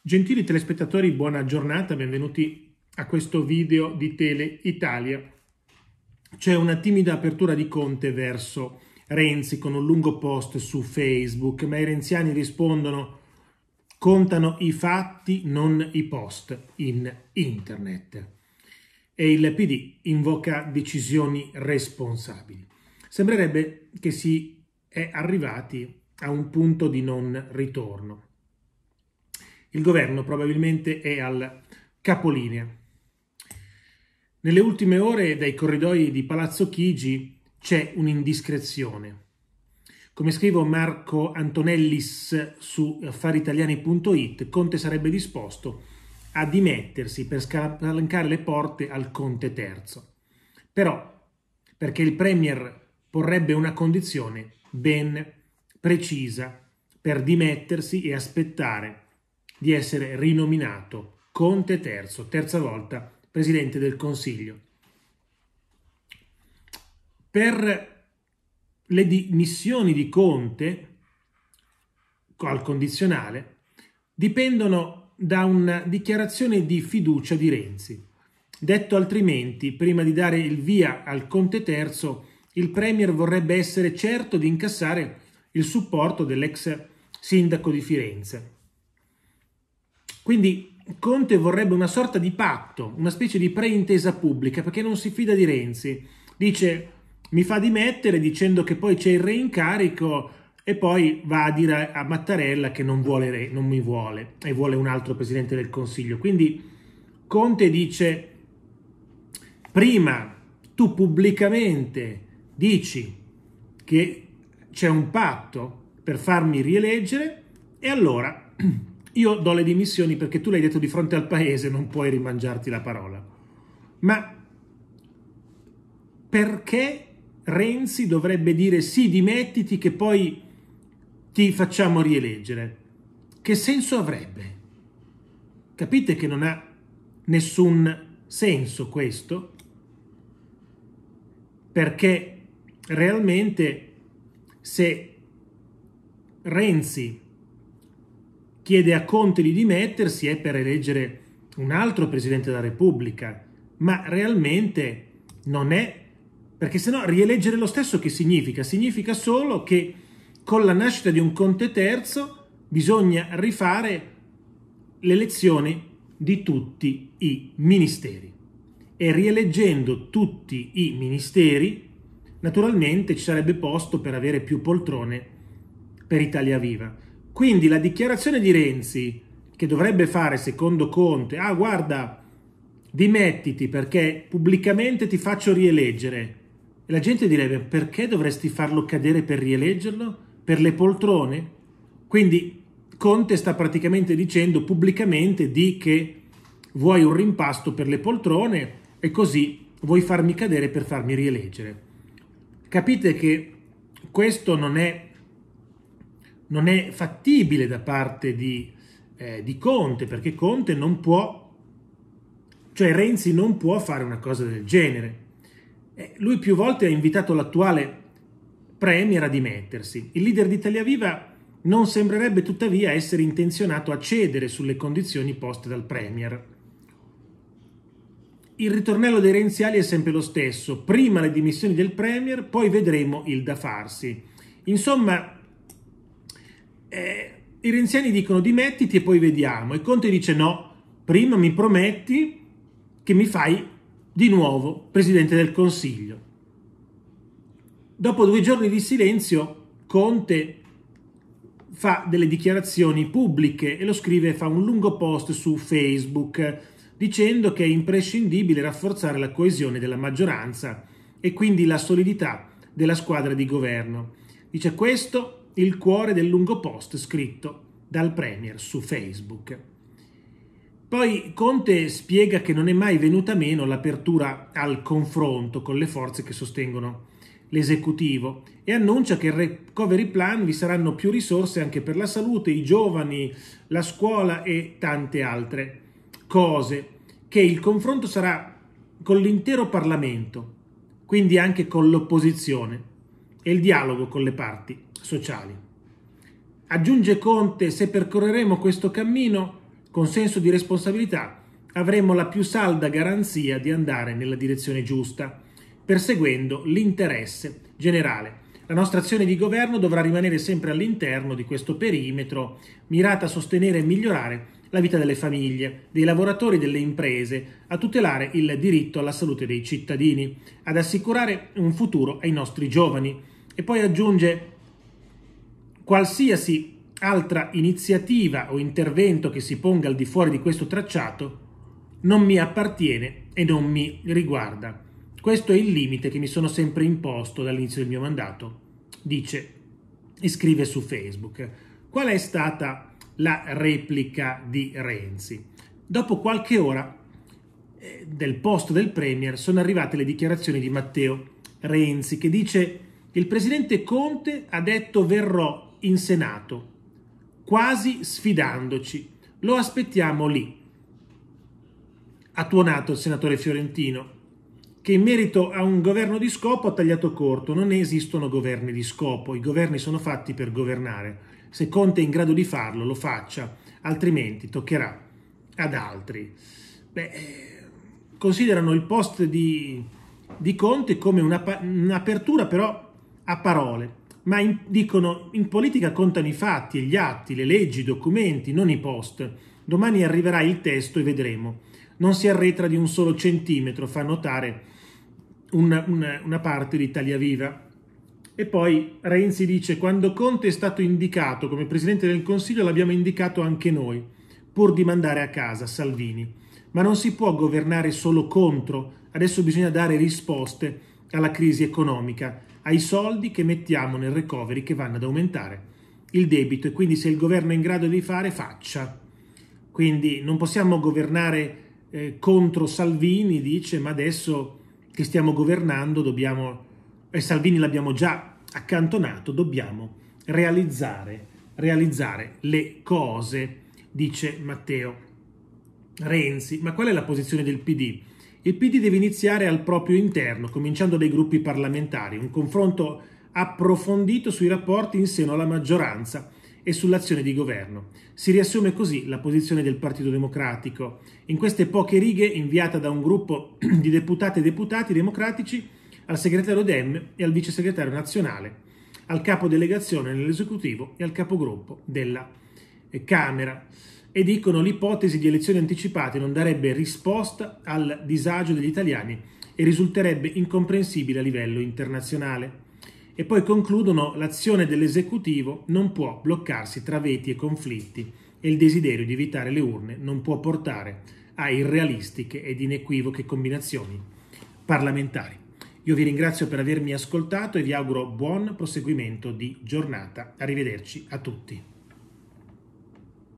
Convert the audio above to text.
Gentili telespettatori, buona giornata, benvenuti a questo video di Tele Italia. C'è una timida apertura di Conte verso Renzi con un lungo post su Facebook, ma i renziani rispondono contano i fatti, non i post in internet. E il PD invoca decisioni responsabili. Sembrerebbe che si è arrivati a un punto di non ritorno il governo probabilmente è al capolinea. Nelle ultime ore dai corridoi di Palazzo Chigi c'è un'indiscrezione. Come scrive Marco Antonellis su affaritaliani.it, Conte sarebbe disposto a dimettersi per spalancare le porte al Conte III. Però, perché il Premier porrebbe una condizione ben precisa per dimettersi e aspettare di essere rinominato Conte III, terza volta Presidente del Consiglio. Per le dimissioni di Conte, al condizionale, dipendono da una dichiarazione di fiducia di Renzi. Detto altrimenti, prima di dare il via al Conte III, il Premier vorrebbe essere certo di incassare il supporto dell'ex sindaco di Firenze. Quindi Conte vorrebbe una sorta di patto, una specie di preintesa pubblica, perché non si fida di Renzi. Dice mi fa dimettere dicendo che poi c'è il reincarico e poi va a dire a Mattarella che non, vuole, non mi vuole e vuole un altro Presidente del Consiglio. Quindi Conte dice prima tu pubblicamente dici che c'è un patto per farmi rieleggere e allora io do le dimissioni perché tu l'hai detto di fronte al paese, non puoi rimangiarti la parola. Ma perché Renzi dovrebbe dire sì, dimettiti che poi ti facciamo rieleggere? Che senso avrebbe? Capite che non ha nessun senso questo? Perché realmente se Renzi chiede a Conte di dimettersi è per eleggere un altro Presidente della Repubblica, ma realmente non è, perché sennò rieleggere lo stesso che significa? Significa solo che con la nascita di un Conte terzo bisogna rifare l'elezione di tutti i ministeri. E rieleggendo tutti i ministeri, naturalmente ci sarebbe posto per avere più poltrone per Italia Viva. Quindi la dichiarazione di Renzi, che dovrebbe fare secondo Conte, ah guarda, dimettiti perché pubblicamente ti faccio rieleggere. E la gente direbbe perché dovresti farlo cadere per rieleggerlo? Per le poltrone? Quindi Conte sta praticamente dicendo pubblicamente di che vuoi un rimpasto per le poltrone e così vuoi farmi cadere per farmi rieleggere. Capite che questo non è non è fattibile da parte di, eh, di Conte, perché Conte non può, cioè Renzi non può fare una cosa del genere. Eh, lui più volte ha invitato l'attuale Premier a dimettersi. Il leader di Italia Viva non sembrerebbe tuttavia essere intenzionato a cedere sulle condizioni poste dal Premier. Il ritornello dei renziali è sempre lo stesso, prima le dimissioni del Premier, poi vedremo il da farsi. Insomma, eh, i renziani dicono dimettiti e poi vediamo. E Conte dice no, prima mi prometti che mi fai di nuovo Presidente del Consiglio. Dopo due giorni di silenzio, Conte fa delle dichiarazioni pubbliche e lo scrive, fa un lungo post su Facebook dicendo che è imprescindibile rafforzare la coesione della maggioranza e quindi la solidità della squadra di governo. Dice questo il cuore del lungo post scritto dal Premier su Facebook. Poi Conte spiega che non è mai venuta meno l'apertura al confronto con le forze che sostengono l'esecutivo e annuncia che il recovery plan vi saranno più risorse anche per la salute, i giovani, la scuola e tante altre cose, che il confronto sarà con l'intero Parlamento, quindi anche con l'opposizione e il dialogo con le parti sociali. Aggiunge Conte, se percorreremo questo cammino con senso di responsabilità, avremo la più salda garanzia di andare nella direzione giusta, perseguendo l'interesse generale. La nostra azione di governo dovrà rimanere sempre all'interno di questo perimetro, mirata a sostenere e migliorare la vita delle famiglie, dei lavoratori, delle imprese, a tutelare il diritto alla salute dei cittadini, ad assicurare un futuro ai nostri giovani, e poi aggiunge qualsiasi altra iniziativa o intervento che si ponga al di fuori di questo tracciato non mi appartiene e non mi riguarda. Questo è il limite che mi sono sempre imposto dall'inizio del mio mandato, dice e scrive su Facebook. Qual è stata la replica di Renzi? Dopo qualche ora eh, del posto del Premier sono arrivate le dichiarazioni di Matteo Renzi che dice il presidente Conte ha detto verrò in Senato, quasi sfidandoci. Lo aspettiamo lì. Ha tuonato il senatore Fiorentino, che in merito a un governo di scopo ha tagliato corto. Non esistono governi di scopo, i governi sono fatti per governare. Se Conte è in grado di farlo, lo faccia, altrimenti toccherà ad altri. Beh, eh, considerano il post di, di Conte come un'apertura, però a parole, ma in, dicono in politica contano i fatti, gli atti, le leggi, i documenti, non i post. Domani arriverà il testo e vedremo. Non si arretra di un solo centimetro, fa notare una, una, una parte di Italia Viva. E poi Renzi dice, quando Conte è stato indicato come Presidente del Consiglio l'abbiamo indicato anche noi, pur di mandare a casa Salvini. Ma non si può governare solo contro, adesso bisogna dare risposte alla crisi economica ai soldi che mettiamo nel recovery che vanno ad aumentare il debito e quindi se il governo è in grado di fare faccia. Quindi non possiamo governare eh, contro Salvini, dice, ma adesso che stiamo governando dobbiamo, e eh, Salvini l'abbiamo già accantonato, dobbiamo realizzare, realizzare le cose, dice Matteo Renzi. Ma qual è la posizione del PD? il PD deve iniziare al proprio interno, cominciando dai gruppi parlamentari, un confronto approfondito sui rapporti in seno alla maggioranza e sull'azione di governo. Si riassume così la posizione del Partito Democratico. In queste poche righe inviata da un gruppo di deputate e deputati democratici al segretario Dem e al vice segretario nazionale, al capo delegazione nell'esecutivo e al capogruppo della Camera e dicono l'ipotesi di elezioni anticipate non darebbe risposta al disagio degli italiani e risulterebbe incomprensibile a livello internazionale. E poi concludono l'azione dell'esecutivo non può bloccarsi tra veti e conflitti e il desiderio di evitare le urne non può portare a irrealistiche ed inequivoche combinazioni parlamentari. Io vi ringrazio per avermi ascoltato e vi auguro buon proseguimento di giornata. Arrivederci a tutti.